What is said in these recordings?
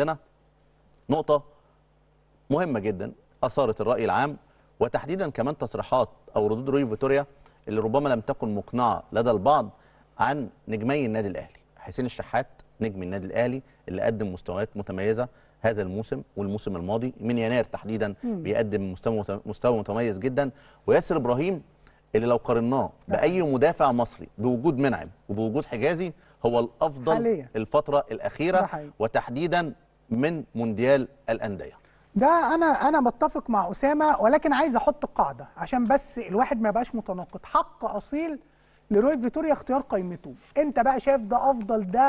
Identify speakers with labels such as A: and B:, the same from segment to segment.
A: عندنا نقطة مهمة جدا أثارت الرأي العام وتحديدا كمان تصريحات أو ردود روي فيتوريا اللي ربما لم تكن مقنعة لدى البعض عن نجمي النادي الأهلي حسين الشحات نجم النادي الأهلي اللي قدم مستويات متميزة هذا الموسم والموسم الماضي من يناير تحديدا بيقدم مستوى مستوى متميز جدا وياسر ابراهيم اللي لو قارناه باي نعم. مدافع مصري بوجود منعم وبوجود حجازي هو الافضل حاليا. الفتره الاخيره وتحديدا من مونديال الانديه
B: ده انا انا متفق مع اسامه ولكن عايز احط قاعده عشان بس الواحد ما يبقاش متناقض حق اصيل لروي فيتوريا اختيار قيمته انت بقى شايف ده افضل ده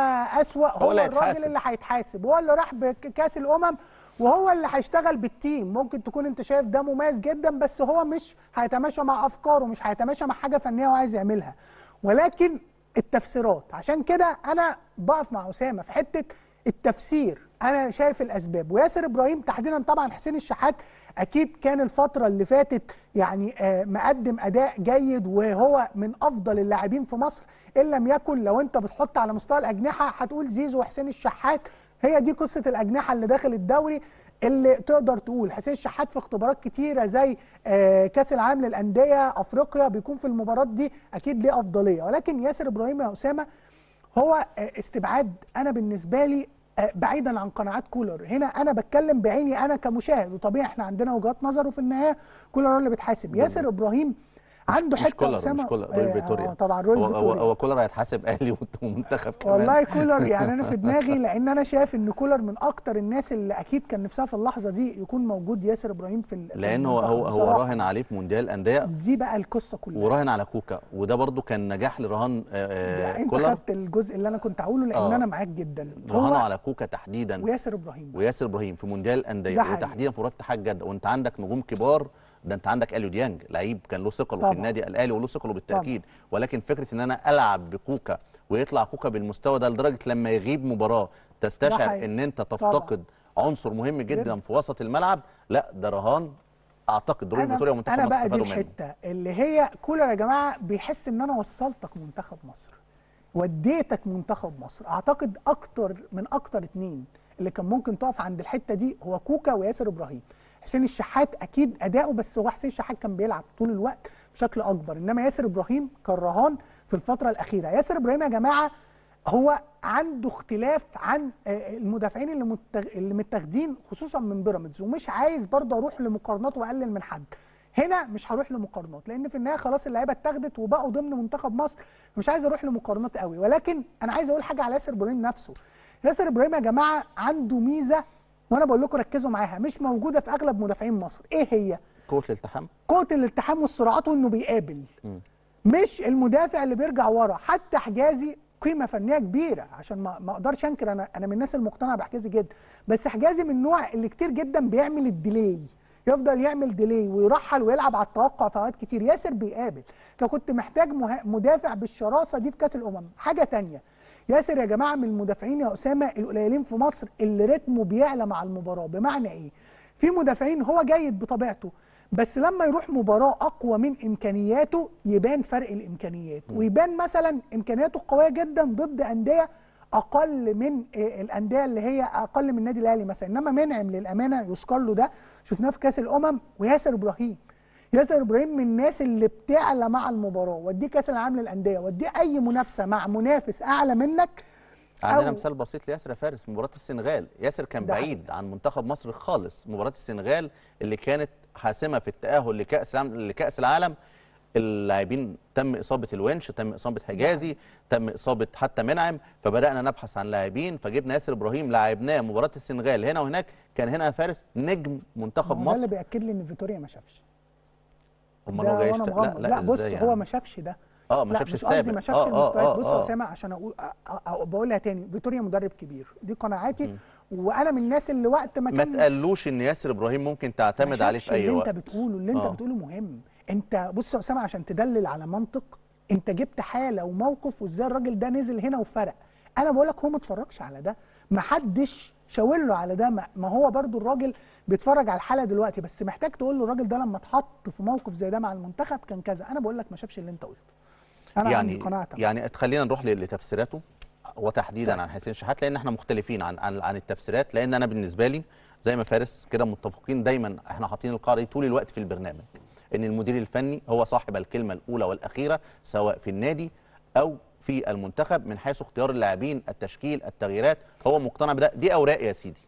B: اسوا هو الراجل اللي هيتحاسب هو اللي راح بكاس الامم وهو اللي هيشتغل بالتيم ممكن تكون انت شايف ده مميز جدا بس هو مش هيتماشى مع افكاره مش هيتماشى مع حاجه فنيه وعايز يعملها ولكن التفسيرات عشان كده انا بقف مع اسامه في حته التفسير انا شايف الاسباب وياسر ابراهيم تحديدا طبعا حسين الشحات اكيد كان الفتره اللي فاتت يعني آه، مقدم اداء جيد وهو من افضل اللاعبين في مصر ان لم يكن لو انت بتحط على مستوى الاجنحه هتقول زيزو وحسين الشحات هي دي قصه الاجنحه اللي داخل الدوري اللي تقدر تقول حسين الشحات في اختبارات كتيره زي آه، كاس العالم للانديه افريقيا بيكون في المباراه دي اكيد ليه افضليه ولكن ياسر ابراهيم يا اسامه هو آه، استبعاد انا بالنسبه لي آه، بعيدا عن قناعات كولر هنا انا بتكلم بعيني انا كمشاهد وطبيعي احنا عندنا وجهات نظر وفي النهايه كولر اللي بيتحاسب ياسر ابراهيم عنده حته كولر مش كولر رويل آه، فيتوريا آه، طبعا رويل فيتوريا هو
A: كولر هيتحاسب اهلي ومنتخب كمان والله كولر يعني انا في دماغي
B: لان انا شايف ان كولر من اكتر الناس اللي اكيد كان نفسها في اللحظه دي يكون موجود ياسر ابراهيم في لان هو هو هو راهن
A: عليه في مونديال الانديه دي بقى القصه كلها وراهن على كوكا وده برده كان نجاح لرهان آه, آه، كولر انت خدت
B: الجزء اللي انا كنت هقوله لان آه انا معاك جدا رهانه
A: على كوكا تحديدا وياسر ابراهيم وياسر ابراهيم في مونديال الانديه وتحديدا في رياض اتحاد جده وانت عندك نجوم كبار ده انت عندك اليو ديانج لعيب كان له ثقله في النادي الاهلي وله ثقله بالتاكيد طبعا. ولكن فكره ان انا العب بكوكا ويطلع كوكا بالمستوى ده لدرجه لما يغيب مباراه تستشعر ان انت تفتقد طبعا. عنصر مهم جدا, جداً في وسط الملعب لا ده رهان اعتقد دور بطوله ومنتخب مصر استفادوا منه انا بقى دي
B: الحته اللي هي كولر يا جماعه بيحس ان انا وصلتك منتخب مصر وديتك منتخب مصر اعتقد اكتر من اكتر اتنين اللي كان ممكن تقف عند الحته دي هو كوكا وياسر ابراهيم حسين الشحات اكيد اداؤه بس هو حسين الشحات كان بيلعب طول الوقت بشكل اكبر انما ياسر ابراهيم كان رهان في الفتره الاخيره ياسر ابراهيم يا جماعه هو عنده اختلاف عن آه، المدافعين اللي اللي متاخدين خصوصا من بيراميدز ومش عايز برضه اروح لمقارنات واقلل من حد هنا مش هروح لمقارنات لان في النهايه خلاص اللعيبه اتاخدت وبقوا ضمن منتخب مصر مش عايز اروح لمقارنات قوي ولكن انا عايز اقول حاجه على ياسر ابراهيم نفسه ياسر ابراهيم يا جماعه عنده ميزه وانا بقول لكم ركزوا معاها مش موجوده في اغلب مدافعين مصر ايه هي قوه الالتحام قوه الالتحام والسرعات وانه بيقابل م. مش المدافع اللي بيرجع ورا حتى حجازي قيمه فنيه كبيره عشان ما ما اقدرش انكر انا انا من الناس المقتنعه بحجازي جدا بس حجازي من النوع اللي كتير جدا بيعمل الديلي يفضل يعمل ديلي ويرحل ويلعب على التوقع في اوقات كتير ياسر بيقابل فكنت محتاج مدافع بالشراسه دي في كاس الامم حاجه تانية ياسر يا جماعه من المدافعين يا اسامه القليلين في مصر اللي رتمه بيعلى مع المباراه بمعنى ايه في مدافعين هو جيد بطبيعته بس لما يروح مباراه اقوى من امكانياته يبان فرق الامكانيات ويبان مثلا امكانياته قويه جدا ضد انديه اقل من آه، الانديه اللي هي اقل من النادي الاهلي مثلا انما منعم للامانه يذكر له ده شفناه في كاس الامم وياسر ابراهيم ياسر ابراهيم من الناس اللي بتعلى مع المباراه وديه كاس العالم للانديه وديه اي منافسه مع منافس اعلى منك عندنا مثال
A: بسيط لياسر فارس مباراه السنغال ياسر كان بعيد عن منتخب مصر خالص مباراه السنغال اللي كانت حاسمه في التاهل لكاس العالم لكاس العالم اللاعبين تم اصابه الونش تم اصابه نعم. حجازي تم اصابه حتى منعم فبدانا نبحث عن لاعبين فجبنا ياسر ابراهيم لعبناه مباراه السنغال هنا وهناك كان هنا فارس نجم منتخب مصر ده اللي
B: بياكد لي ان فيتوريا ما شافش
A: امال هو جاي لا لا, لا بص يعني.
B: هو ما شافش ده اه ما شافش السابق قصدي ما شافش آه، المستويات آه، بص يا اسامه آه. عشان اقول بقولها تاني فيتوريا مدرب كبير دي قناعاتي وانا من الناس اللي وقت ما كان ما تقلوش
A: ان ياسر ابراهيم ممكن تعتمد عليه في اي اللي وقت انت
B: بتقوله اللي انت بتقوله مهم انت بص يا اسامه عشان تدلل على منطق انت جبت حاله وموقف وازاي الراجل ده نزل هنا وفرق انا بقول لك هو ما اتفرجش على ده ما حدش شاور له على ده ما هو برضو الراجل بيتفرج على الحاله دلوقتي بس محتاج تقول له الراجل ده لما اتحط في موقف زي ده مع المنتخب كان كذا انا بقول لك ما شافش اللي انت قلته انا يعني عندي قناعه
A: يعني خلينا نروح لتفسيراته وتحديدا طيب. عن حسين شحات لان احنا مختلفين عن عن, عن التفسيرات لان انا بالنسبه لي زي ما فارس كده متفقين دايما احنا حاطين القاعده طول الوقت في البرنامج ان المدير الفني هو صاحب الكلمه الاولى والاخيره سواء في النادي او في المنتخب من حيث اختيار اللاعبين التشكيل التغييرات هو مقتنع بده دي اوراق يا سيدي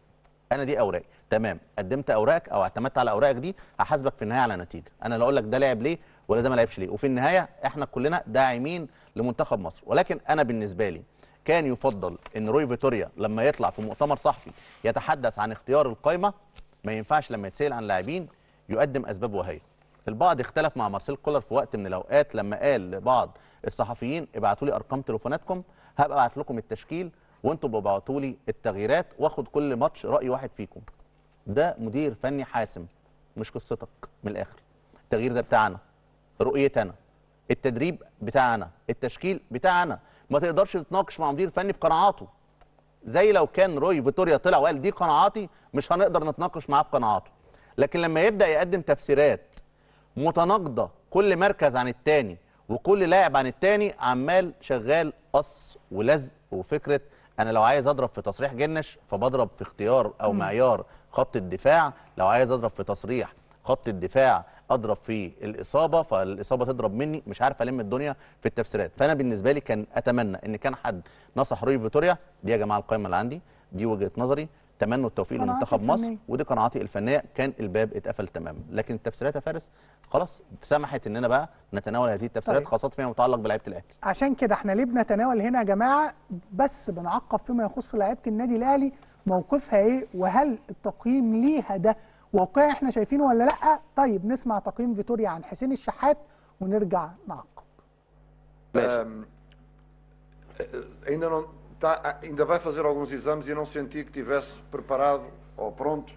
A: انا دي اوراقي تمام قدمت اوراقك او اعتمدت على اوراقك دي هحاسبك في النهايه على نتيجه انا لا اقول لك ده لعب ليه ولا ده ما لعبش ليه وفي النهايه احنا كلنا داعمين لمنتخب مصر ولكن انا بالنسبه لي كان يفضل ان روي فيتوريا لما يطلع في مؤتمر صحفي يتحدث عن اختيار القائمه ما ينفعش لما يتسال عن لاعبين يقدم اسباب وهيه البعض اختلف مع مارسيل كولر في وقت من الاوقات لما قال لبعض الصحفيين ابعتوا لي ارقام تليفوناتكم هبقى ابعت لكم التشكيل وانتم ببعتوا لي التغييرات واخد كل ماتش راي واحد فيكم ده مدير فني حاسم مش قصتك من الاخر التغيير ده بتاعنا رؤيتنا التدريب بتاعنا التشكيل بتاعنا ما تقدرش تتناقش مع مدير فني في قناعاته زي لو كان روي فيتوريا طلع وقال دي قناعاتي مش هنقدر نتناقش معاه في قناعاته لكن لما يبدا يقدم تفسيرات متناقضه كل مركز عن التاني وكل لاعب عن التاني عمال شغال قص ولزق وفكره انا لو عايز اضرب في تصريح جنش فبضرب في اختيار او معيار خط الدفاع لو عايز اضرب في تصريح خط الدفاع اضرب في الاصابه فالاصابه تضرب مني مش عارف الم الدنيا في التفسيرات فانا بالنسبه لي كان اتمنى ان كان حد نصح روي فيتوريا دي يا جماعه القائمه اللي عندي دي وجهه نظري تمنوا التوفيق لمنتخب مصر ودي قناعاتي الفنيه كان الباب اتقفل تماما لكن التفسيرات يا فارس خلاص سمحت اننا بقى نتناول هذه التفسيرات طيب. خاصه فيما متعلق بلعيبه الاهلي
B: عشان كده احنا ليه بنتناول هنا يا جماعه بس بنعقب فيما يخص لعيبه النادي الاهلي موقفها ايه وهل التقييم ليها ده واقعي احنا شايفينه ولا لا طيب نسمع تقييم فيتوريا عن حسين الشحات ونرجع نعقب
C: ainda não tá, ainda vai fazer alguns exames e não senti que tivesse preparado ou pronto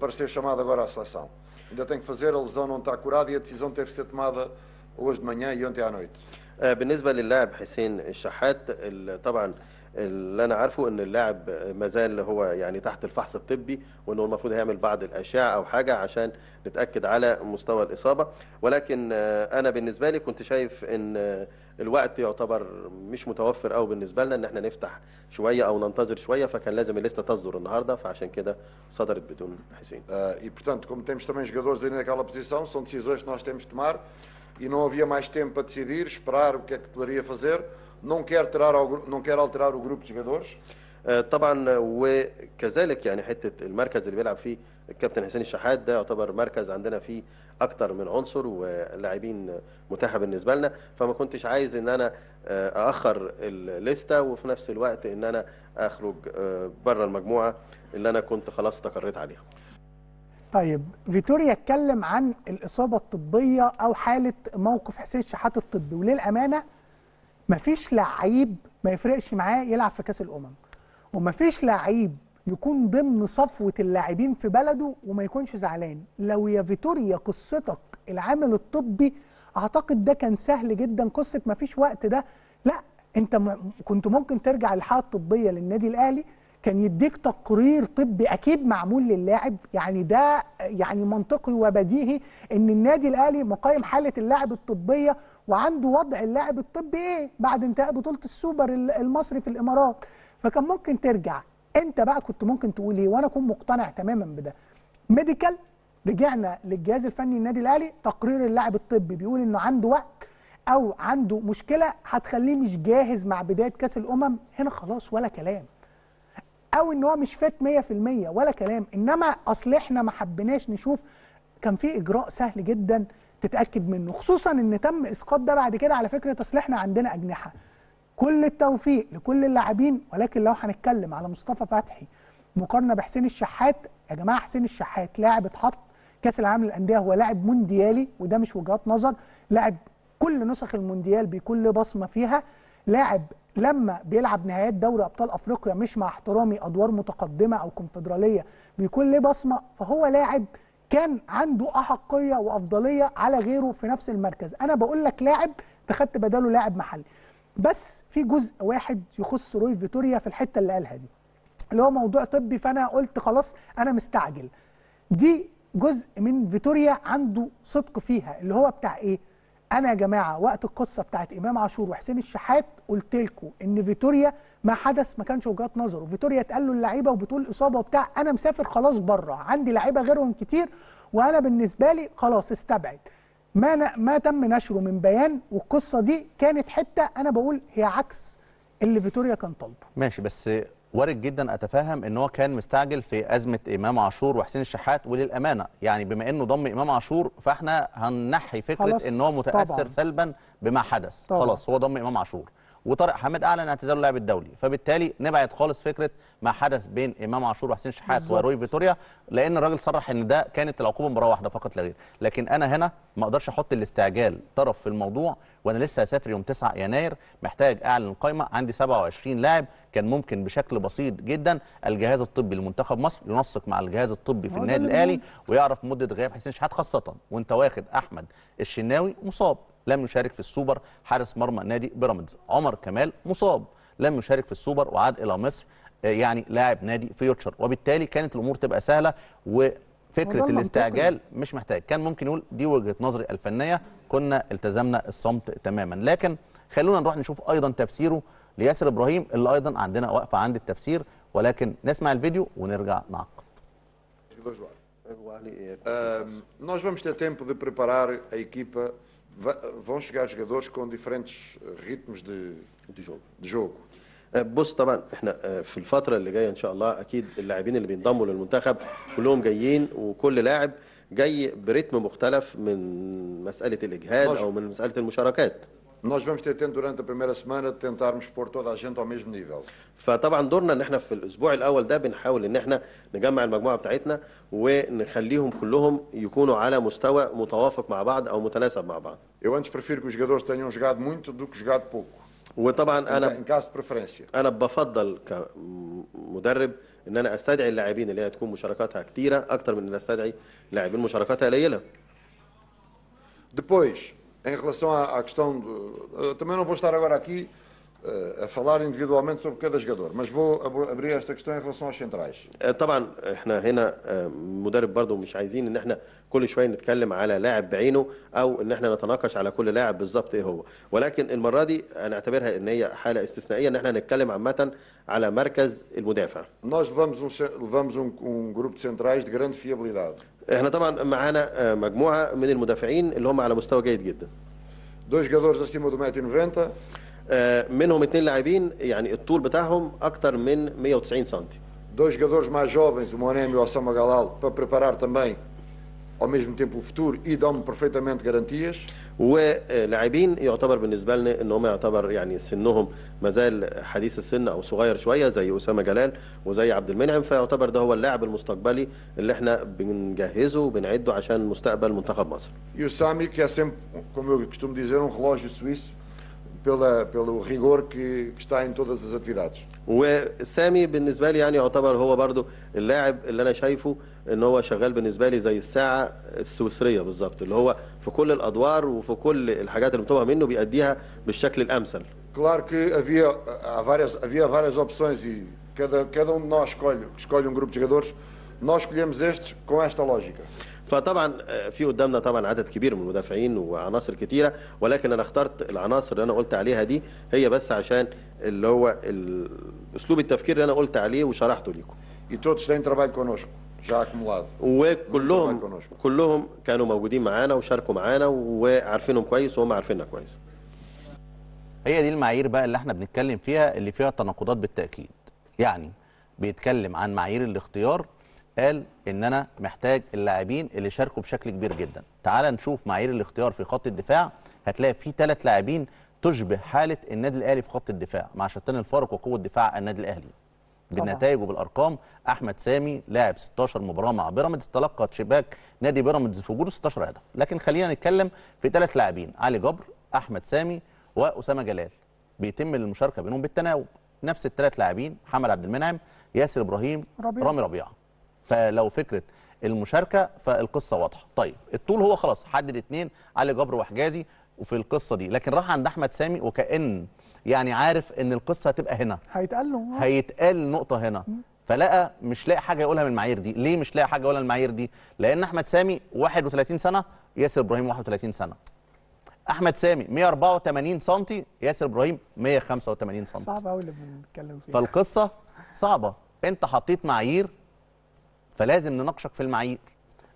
C: para ser chamado agora à seleção. ainda tem que fazer, a lesão não está curada e a decisão teve que ser tomada hoje de manhã e ontem à noite. بالنسبة للاعب حسين
D: الشحات طبعا اللي انا عارفه ان اللاعب ما زال هو يعني تحت الفحص الطبي وانه المفروض هيعمل بعض الاشعه او حاجه عشان نتاكد على مستوى الاصابه ولكن انا بالنسبه لي كنت شايف ان الوقت يعتبر مش متوفر او بالنسبه لنا ان احنا نفتح شويه او ننتظر شويه فكان لازم الليسته تصدر النهارده فعشان
C: كده صدرت بدون حسين. اي آه، e portanto, como temos também jogadores ali naquela posição, são decisões que nós temos de tomar e não havia mais tempo para decidir, esperar o que é que poderia fazer. não quer alterar ao, não quer alterar o grupo de jogadores آه،
D: طبعا وكذلك يعني حته المركز اللي بيلعب فيه الكابتن حسين الشحات ده يعتبر مركز عندنا فيه اكتر من عنصر ولاعبين متاحه بالنسبه لنا فما كنتش عايز ان انا آه، اخر الليسته وفي نفس الوقت ان انا اخرج آه، بره المجموعه اللي انا كنت خلاص استقريت عليها.
B: طيب فيتوريا اتكلم عن الاصابه الطبيه او حاله موقف حسين الشحات الطبي وللامانه مفيش لعيب ما يفرقش معاه يلعب في كاس الامم ومفيش لعيب يكون ضمن صفوه اللاعبين في بلده وما يكونش زعلان لو يا فيتوريا قصتك العامل الطبي اعتقد ده كان سهل جدا قصه مفيش وقت ده لا انت كنت ممكن ترجع للحاله الطبيه للنادي الاهلي كان يديك تقرير طبي اكيد معمول للاعب يعني ده يعني منطقي وبديهي ان النادي الاهلي مقيم حاله اللاعب الطبيه وعنده وضع اللاعب الطبي ايه بعد انتهاء بطوله السوبر المصري في الامارات فكان ممكن ترجع انت بقى كنت ممكن تقول ايه وانا اكون مقتنع تماما بده ميديكال رجعنا للجهاز الفني النادي الاهلي تقرير اللاعب الطبي بيقول انه عنده وقت او عنده مشكله هتخليه مش جاهز مع بدايه كاس الامم هنا خلاص ولا كلام او ان هو مش فات 100% ولا كلام انما اصل احنا ما حبيناش نشوف كان في اجراء سهل جدا تتاكد منه خصوصا ان تم اسقاط ده بعد كده على فكره اصل احنا عندنا اجنحه كل التوفيق لكل اللاعبين ولكن لو هنتكلم على مصطفى فتحي مقارنه بحسين الشحات يا جماعه حسين الشحات لاعب اتحط كاس العالم للانديه هو لاعب مونديالي وده مش وجهات نظر لاعب كل نسخ المونديال بيكون له بصمه فيها لاعب لما بيلعب نهايات دوري ابطال افريقيا مش مع احترامي ادوار متقدمه او كونفدراليه بيكون ليه بصمه فهو لاعب كان عنده احقيه وافضليه على غيره في نفس المركز انا بقول لك لاعب تخدت بداله لاعب محلي بس في جزء واحد يخص روي فيتوريا في الحته اللي قالها دي اللي هو موضوع طبي فانا قلت خلاص انا مستعجل دي جزء من فيتوريا عنده صدق فيها اللي هو بتاع ايه انا يا جماعه وقت القصه بتاعت امام عاشور وحسين الشحات قلت لكم ان فيتوريا ما حدث ما كانش وجهات نظره فيتوريا اتقال له اللعيبه وبتقول اصابه وبتاع انا مسافر خلاص بره عندي لعيبه غيرهم كتير وانا بالنسبه لي خلاص استبعد ما ما تم نشره من بيان والقصه دي كانت حته انا بقول هي عكس اللي فيتوريا كان طالبه
A: ماشي بس وارد جدا اتفهم ان هو كان مستعجل في ازمه امام عاشور وحسين الشحات وللامانه يعني بما انه ضم امام عاشور فاحنا هننحي فكره ان هو متاثر طبعًا. سلبا بما حدث طبعًا. خلاص هو ضم امام عاشور وطارق حامد اعلن اعتزاله لاعب الدولي فبالتالي نبعد خالص فكره ما حدث بين امام عاشور وحسين شحات وروي فيتوريا لان الراجل صرح ان ده كانت العقوبه مباراه واحده فقط لا غير لكن انا هنا ما اقدرش احط الاستعجال طرف في الموضوع وانا لسه هسافر يوم 9 يناير محتاج اعلن القائمه عندي 27 لاعب كان ممكن بشكل بسيط جدا الجهاز الطبي لمنتخب مصر ينسق مع الجهاز الطبي في النادي الاهلي ويعرف مده غياب حسين شحات خاصه وانت واخد احمد الشناوي مصاب لم يشارك في السوبر حارس مرمى نادي بيراميدز عمر كمال مصاب لم يشارك في السوبر وعاد الى مصر يعني لاعب نادي فيوتشر وبالتالي كانت الامور تبقى سهله وفكره الاستعجال مش محتاج كان ممكن يقول دي وجهه نظري الفنيه كنا التزمنا الصمت تماما لكن خلونا نروح نشوف ايضا تفسيره لياسر ابراهيم اللي ايضا عندنا واقفه عند التفسير ولكن نسمع الفيديو ونرجع
C: نعقب Nós vamos ter tempo de preparar a equipa vão chegar jogadores com diferentes eh, ritmos de, de jogo.
D: De jogo. Eh, بص طبعا احنا آه، في الفتره اللي جايه ان شاء الله اكيد اللاعبين اللي بينضموا للمنتخب كلهم جايين وكل لاعب جاي برتم مختلف من مساله الاجهاد او من مساله المشاركات nós vamos ter tempo durante a primeira semana de tentarmos
C: pôr toda a gente ao mesmo nível.
D: فطبعا دورنا ان احنا في الاسبوع الاول ده بنحاول ان احنا نجمع المجموعه بتاعتنا ونخليهم كلهم يكونوا على مستوى متوافق مع بعض او متناسب مع بعض. Eu antes prefiro que os jogadores tenham jogado muito do que jogado pouco. وطبعا انا
C: em caso de preferência.
D: انا بفضل كمدرب ان انا استدعي اللاعبين اللي هي تكون مشاركاتها كثيره اكثر من ان استدعي لاعبين مشاركاتها قليله.
C: Depois em relação à, à questão. Do, também não vou estar agora aqui a falar individualmente sobre cada jogador mas vou abrir esta questão em relação aos centrais
D: طبعا احنا هنا مدرب برضو مش عايزين ان احنا كل شويه نتكلم على لاعب بعينه او ان احنا نتناقش على كل لاعب بالظبط ايه هو ولكن المره دي انا اعتبرها ان هي حاله استثنائيه ان احنا نتكلم عامه على مركز المدافع
C: nós levamos um levamos um, um grupo de centrais de grande fiabilidade
D: احنا طبعا معانا آه، مجموعه من المدافعين اللي هم على مستوى جيد جدا دوش jogadores acima do 1,90m. منهم اثنين
C: لاعبين يعني الطول
D: بتاعهم اكتر من 190 سم.
C: دوش jogadores mais جوفنز o Monem e o Osama Galal, ao mesmo tempo o futuro e dão-me perfeitamente
D: garantias ولاعبين eh, يعتبر بالنسبه لنا ان هم يعتبر يعني سنهم ما زال حديث السن او صغير شويه زي اسامه جلال وزي عبد المنعم فيعتبر ده هو اللاعب المستقبلي اللي احنا بنجهزه وبنعده عشان مستقبل منتخب مصر.
C: يسامي e كاسم é sempre, como eu costumo dizer, um relógio suíço pela, pelo rigor que, que está em todas as atividades.
D: وسامي بالنسبه لي يعني يعتبر هو برضو اللاعب اللي انا شايفه ان هو شغال بالنسبه لي زي الساعه السويسريه بالظبط اللي هو في كل الادوار وفي كل الحاجات اللي مطلوبه منه بيأديها بالشكل الامثل.
C: Claro que havia há várias havia várias opções e cada cada um de nós escolhe escolhe um grupo de jogadores. Nós escolhemos estes com esta lógica.
D: فطبعا آه، في قدامنا طبعا عدد كبير من المدافعين وعناصر كتيره ولكن انا اخترت العناصر اللي انا قلت عليها دي هي بس عشان اللي هو اسلوب التفكير اللي انا قلت عليه وشرحته لكم وكلهم كلهم كانوا موجودين معانا وشاركوا معانا وعارفينهم كويس وهم عارفيننا كويس.
A: هي دي المعايير بقى اللي احنا بنتكلم فيها اللي فيها تناقضات بالتاكيد. يعني بيتكلم عن معايير الاختيار قال ان انا محتاج اللاعبين اللي شاركوا بشكل كبير جدا تعال نشوف معايير الاختيار في خط الدفاع هتلاقي في ثلاث لاعبين تشبه حاله النادي الاهلي في خط الدفاع مع شتان الفارق وقوه دفاع النادي الاهلي بالنتائج وبالارقام احمد سامي لاعب 16 مباراه مع بيراميدز تلقى شباك نادي بيراميدز في وجوده 16 هدف لكن خلينا نتكلم في ثلاث لاعبين علي جبر احمد سامي واسامه جلال بيتم المشاركه بينهم بالتناوب نفس الثلاث لاعبين محمد عبد المنعم ياسر ابراهيم ربيع. رامي ربيعه فلو فكره المشاركه فالقصه واضحه طيب الطول هو خلاص حدد اثنين علي جبر وحجازي وفي القصه دي لكن راح عند احمد سامي وكان يعني عارف ان القصه هتبقى هنا
B: هيتقال له آه.
A: هيتقال نقطه هنا فلقى مش لاقي حاجه يقولها من المعايير دي ليه مش لاقي حاجه يقولها من المعايير دي لان احمد سامي 31 سنه ياسر ابراهيم 31 سنه احمد سامي 184 سم ياسر ابراهيم 185 سم
B: صعب قوي اللي بنتكلم
A: فيه فالقصه صعبه انت حطيت معايير فلازم نناقشك في المعايير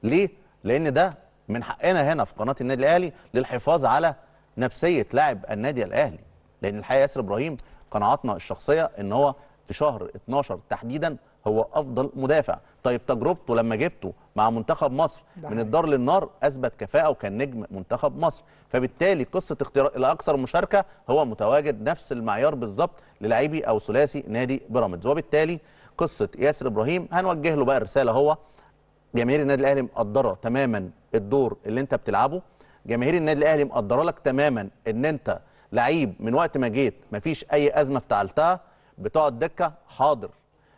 A: ليه لان ده من حقنا هنا في قناه النادي الاهلي للحفاظ على نفسيه لاعب النادي الاهلي لان الحقيقه ياسر ابراهيم قناعاتنا الشخصيه ان هو في شهر 12 تحديدا هو افضل مدافع طيب تجربته لما جبته مع منتخب مصر من الدار للنار اثبت كفاءه وكان نجم منتخب مصر فبالتالي قصه اختراق الاكثر مشاركه هو متواجد نفس المعيار بالظبط للاعبي او ثلاثي نادي بيراميدز وبالتالي قصه ياسر ابراهيم هنوجه له بقى الرساله هو جماهير النادي الاهلي مقدره تماما الدور اللي انت بتلعبه جماهير النادي الاهلي مقدره لك تماما ان انت لعيب من وقت ما جيت مفيش اي ازمه افتعلتها بتقعد دكه حاضر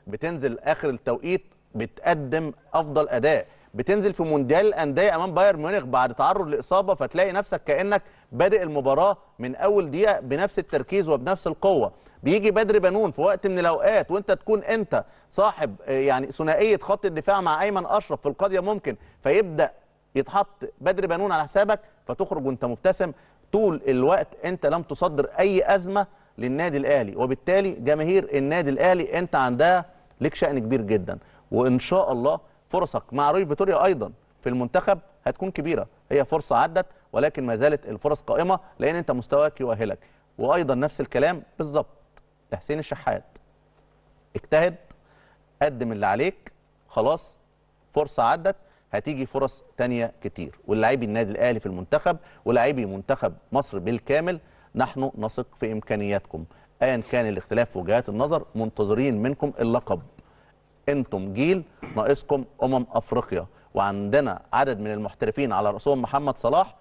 A: بتنزل اخر التوقيت بتقدم افضل اداء بتنزل في مونديال الانديه امام بايرن ميونخ بعد تعرض لاصابه فتلاقي نفسك كانك بادئ المباراه من اول دقيقه بنفس التركيز وبنفس القوه بيجي بدر بنون في وقت من الاوقات وانت تكون انت صاحب آه، يعني ثنائيه خط الدفاع مع ايمن اشرف في القضيه ممكن فيبدا يتحط بدر بنون على حسابك فتخرج وانت مبتسم طول الوقت انت لم تصدر اي ازمه للنادي الاهلي وبالتالي جماهير النادي الاهلي انت عندها لك شان كبير جدا وان شاء الله فرصك مع روي فيتوريا ايضا في المنتخب هتكون كبيره هي فرصه عدت ولكن ما زالت الفرص قائمه لان انت مستواك يؤهلك وايضا نفس الكلام بالظبط لحسين الشحات اجتهد قدم اللي عليك خلاص فرصه عدت هتيجي فرص تانية كتير واللاعبي النادي الاهلي في المنتخب ولاعبي منتخب مصر بالكامل نحن نثق في امكانياتكم ايا كان الاختلاف في وجهات النظر منتظرين منكم اللقب انتم جيل ناقصكم امم افريقيا وعندنا عدد من المحترفين على راسهم محمد صلاح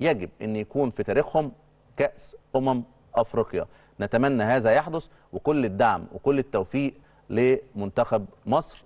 A: يجب ان يكون في تاريخهم كاس امم افريقيا نتمنى هذا يحدث وكل الدعم وكل التوفيق لمنتخب مصر